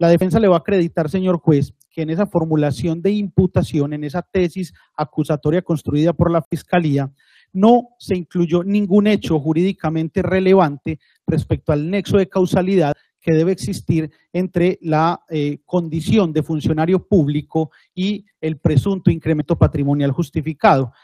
La defensa le va a acreditar, señor juez, que en esa formulación de imputación, en esa tesis acusatoria construida por la Fiscalía, no se incluyó ningún hecho jurídicamente relevante respecto al nexo de causalidad que debe existir entre la eh, condición de funcionario público y el presunto incremento patrimonial justificado.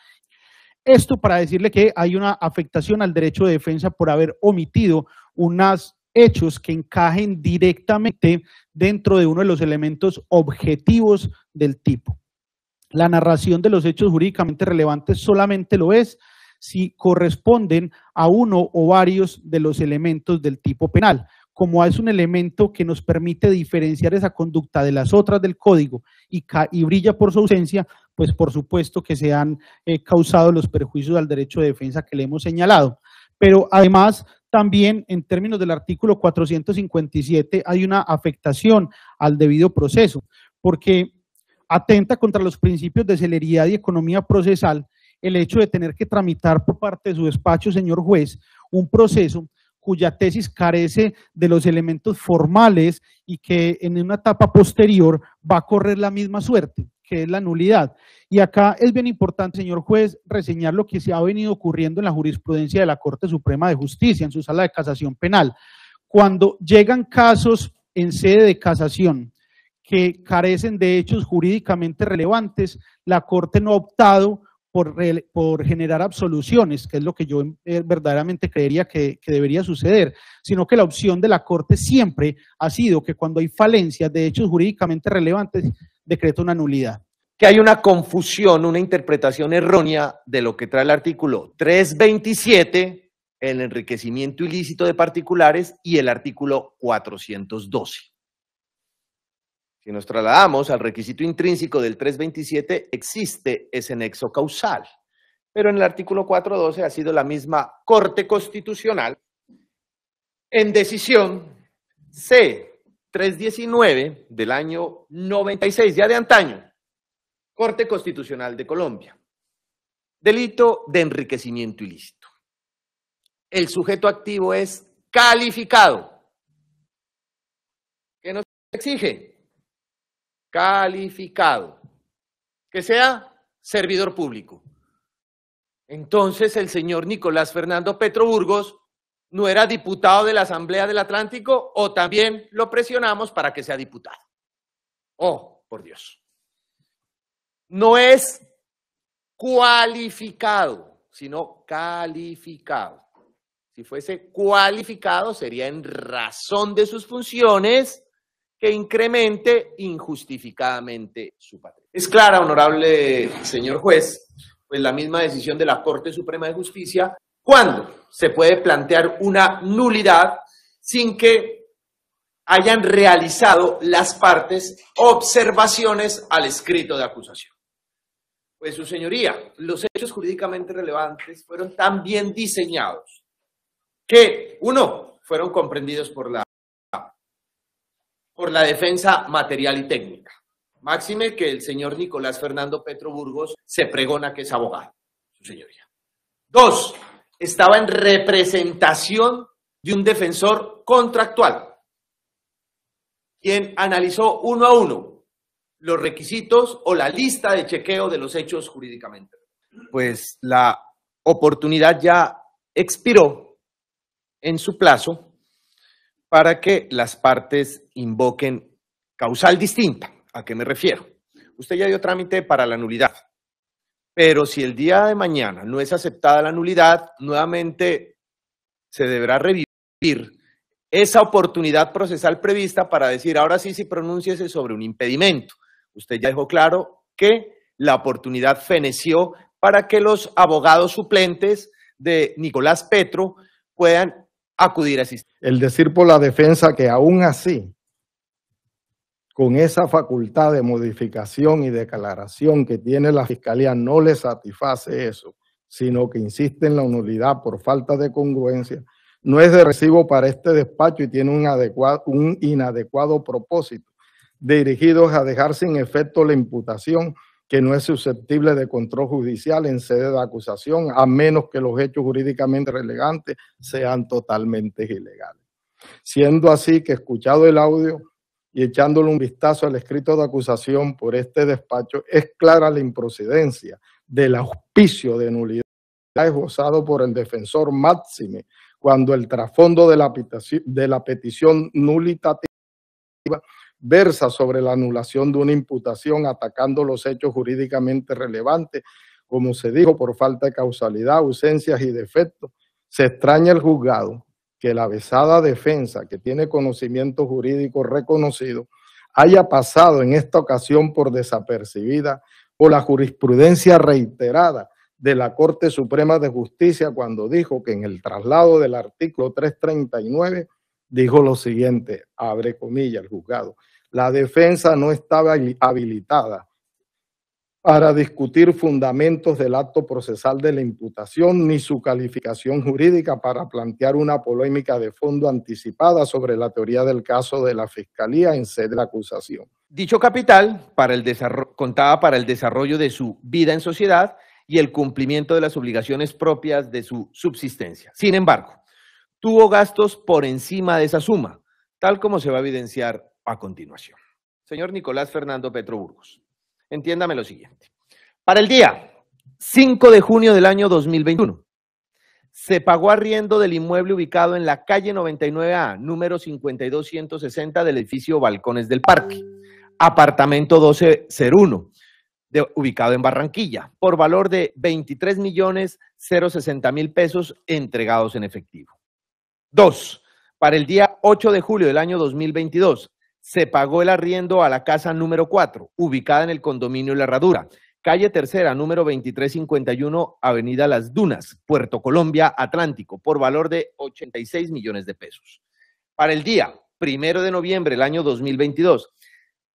Esto para decirle que hay una afectación al derecho de defensa por haber omitido unos hechos que encajen directamente dentro de uno de los elementos objetivos del tipo. La narración de los hechos jurídicamente relevantes solamente lo es si corresponden a uno o varios de los elementos del tipo penal. Como es un elemento que nos permite diferenciar esa conducta de las otras del código y, brilla por su ausencia, pues por supuesto que se han eh, causado los perjuicios al derecho de defensa que le hemos señalado. Pero además también en términos del artículo 457 hay una afectación al debido proceso, porque atenta contra los principios de celeridad y economía procesal el hecho de tener que tramitar por parte de su despacho, señor juez, un proceso cuya tesis carece de los elementos formales y que en una etapa posterior va a correr la misma suerte que es la nulidad. Y acá es bien importante, señor juez, reseñar lo que se ha venido ocurriendo en la jurisprudencia de la Corte Suprema de Justicia, en su sala de casación penal. Cuando llegan casos en sede de casación que carecen de hechos jurídicamente relevantes, la Corte no ha optado por, generar absoluciones, que es lo que yo eh, verdaderamente creería que, que, debería suceder, sino que la opción de la Corte siempre ha sido que cuando hay falencias de hechos jurídicamente relevantes, Decreto una nulidad. Que hay una confusión, una interpretación errónea de lo que trae el artículo 327, el enriquecimiento ilícito de particulares, y el artículo 412. Si nos trasladamos al requisito intrínseco del 327, existe ese nexo causal. Pero en el artículo 412 ha sido la misma Corte Constitucional en decisión C 319 del año 96, ya de antaño, Corte Constitucional de Colombia. Delito de enriquecimiento ilícito. El sujeto activo es calificado. ¿Qué nos exige? Calificado. Que sea servidor público. Entonces el señor Nicolás Fernando Petro Burgos no era diputado de la Asamblea del Atlántico o también lo presionamos para que sea diputado. Oh, por Dios. No es cualificado, sino calificado. Si fuese cualificado, sería en razón de sus funciones que incremente injustificadamente su patria. Es clara, honorable señor juez, pues la misma decisión de la Corte Suprema de Justicia ¿Cuándo se puede plantear una nulidad sin que hayan realizado las partes observaciones al escrito de acusación? Pues su señoría, los hechos jurídicamente relevantes fueron tan bien diseñados que, uno, fueron comprendidos por la, por la defensa material y técnica. Máxime que el señor Nicolás Fernando Petro Burgos se pregona que es abogado, su señoría. Dos, estaba en representación de un defensor contractual, quien analizó uno a uno los requisitos o la lista de chequeo de los hechos jurídicamente. Pues la oportunidad ya expiró en su plazo para que las partes invoquen causal distinta. ¿A qué me refiero? Usted ya dio trámite para la nulidad. Pero si el día de mañana no es aceptada la nulidad, nuevamente se deberá revivir esa oportunidad procesal prevista para decir, ahora sí, si pronúnciese sobre un impedimento. Usted ya dejó claro que la oportunidad feneció para que los abogados suplentes de Nicolás Petro puedan acudir a asistir. El decir por la defensa que aún así con esa facultad de modificación y declaración que tiene la Fiscalía, no le satisface eso, sino que insiste en la nulidad por falta de congruencia, no es de recibo para este despacho y tiene un, un inadecuado propósito, dirigido a dejar sin efecto la imputación que no es susceptible de control judicial en sede de acusación, a menos que los hechos jurídicamente relevantes sean totalmente ilegales. Siendo así que escuchado el audio, y echándole un vistazo al escrito de acusación por este despacho, es clara la improcedencia del auspicio de nulidad esbozado por el defensor Máxime cuando el trasfondo de la, de la petición nulitativa versa sobre la anulación de una imputación atacando los hechos jurídicamente relevantes, como se dijo, por falta de causalidad, ausencias y defectos. Se extraña el juzgado que la besada defensa, que tiene conocimiento jurídico reconocido, haya pasado en esta ocasión por desapercibida por la jurisprudencia reiterada de la Corte Suprema de Justicia cuando dijo que en el traslado del artículo 339 dijo lo siguiente, abre comillas el juzgado, la defensa no estaba habilitada para discutir fundamentos del acto procesal de la imputación ni su calificación jurídica para plantear una polémica de fondo anticipada sobre la teoría del caso de la Fiscalía en sede de la acusación. Dicho capital para el contaba para el desarrollo de su vida en sociedad y el cumplimiento de las obligaciones propias de su subsistencia. Sin embargo, tuvo gastos por encima de esa suma, tal como se va a evidenciar a continuación. Señor Nicolás Fernando Petro Burgos. Entiéndame lo siguiente. Para el día 5 de junio del año 2021, se pagó arriendo del inmueble ubicado en la calle 99A, número 52160 del edificio Balcones del Parque, apartamento 1201, de, ubicado en Barranquilla, por valor de 23 millones 060 mil pesos entregados en efectivo. Dos, para el día 8 de julio del año 2022 se pagó el arriendo a la casa número 4, ubicada en el condominio La Herradura, calle tercera, número 2351, Avenida Las Dunas, Puerto Colombia, Atlántico, por valor de 86 millones de pesos. Para el día primero de noviembre del año 2022,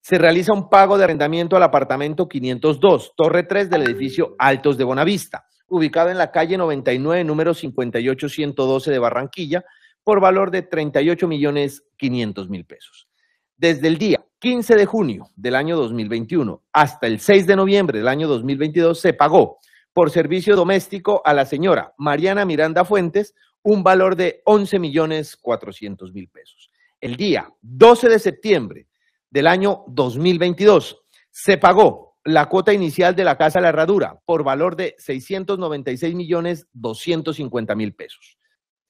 se realiza un pago de arrendamiento al apartamento 502, torre 3 del edificio Altos de Bonavista, ubicado en la calle 99, número doce de Barranquilla, por valor de 38 millones 500 mil pesos. Desde el día 15 de junio del año 2021 hasta el 6 de noviembre del año 2022 se pagó por servicio doméstico a la señora Mariana Miranda Fuentes un valor de 11.400.000 mil pesos. El día 12 de septiembre del año 2022 se pagó la cuota inicial de la Casa La Herradura por valor de 696 millones pesos.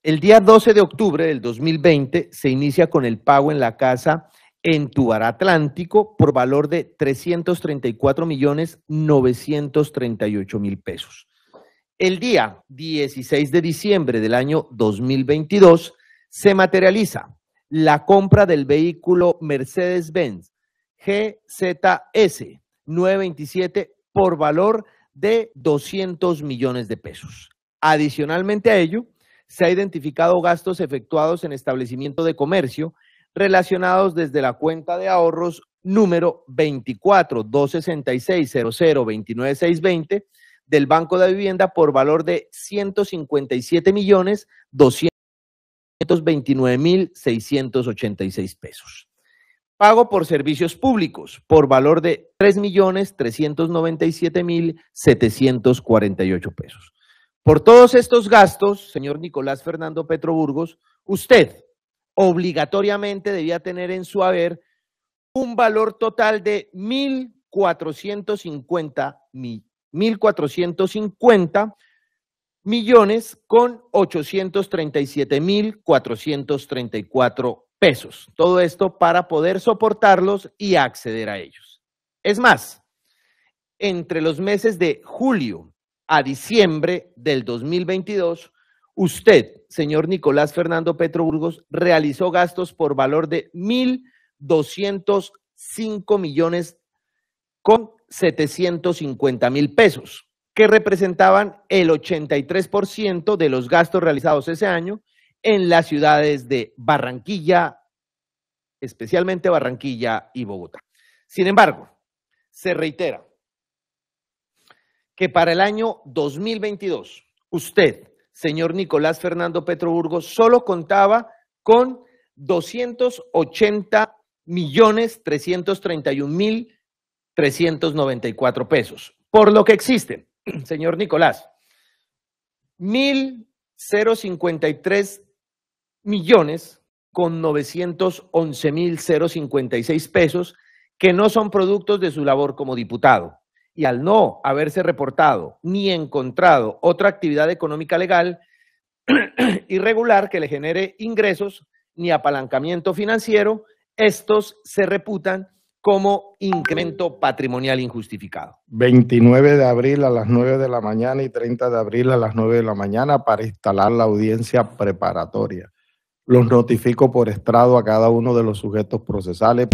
El día 12 de octubre del 2020 se inicia con el pago en la Casa en Tubar Atlántico por valor de 334 millones 938 mil pesos. El día 16 de diciembre del año 2022 se materializa la compra del vehículo Mercedes-Benz GZS 927 por valor de 200 millones de pesos. Adicionalmente a ello, se ha identificado gastos efectuados en establecimiento de comercio relacionados desde la cuenta de ahorros número 24 266 00 29620 del Banco de Vivienda por valor de 157 millones veintinueve mil seis pesos. Pago por servicios públicos por valor de 3 millones 397 mil 748 pesos. Por todos estos gastos, señor Nicolás Fernando Petroburgos, usted obligatoriamente debía tener en su haber un valor total de 1.450 1.450 millones con 837.434 pesos. Todo esto para poder soportarlos y acceder a ellos. Es más, entre los meses de julio a diciembre del 2022, Usted, señor Nicolás Fernando Petro Burgos, realizó gastos por valor de 1.205 millones con 750 mil pesos, que representaban el 83% de los gastos realizados ese año en las ciudades de Barranquilla, especialmente Barranquilla y Bogotá. Sin embargo, se reitera que para el año 2022, usted, señor Nicolás Fernando Petroburgo, solo contaba con 280 millones 331 mil 394 pesos. Por lo que existen, señor Nicolás, mil 1.053 millones con mil 911.056 pesos que no son productos de su labor como diputado y al no haberse reportado ni encontrado otra actividad económica legal irregular que le genere ingresos ni apalancamiento financiero, estos se reputan como incremento patrimonial injustificado. 29 de abril a las 9 de la mañana y 30 de abril a las 9 de la mañana para instalar la audiencia preparatoria. Los notifico por estrado a cada uno de los sujetos procesales.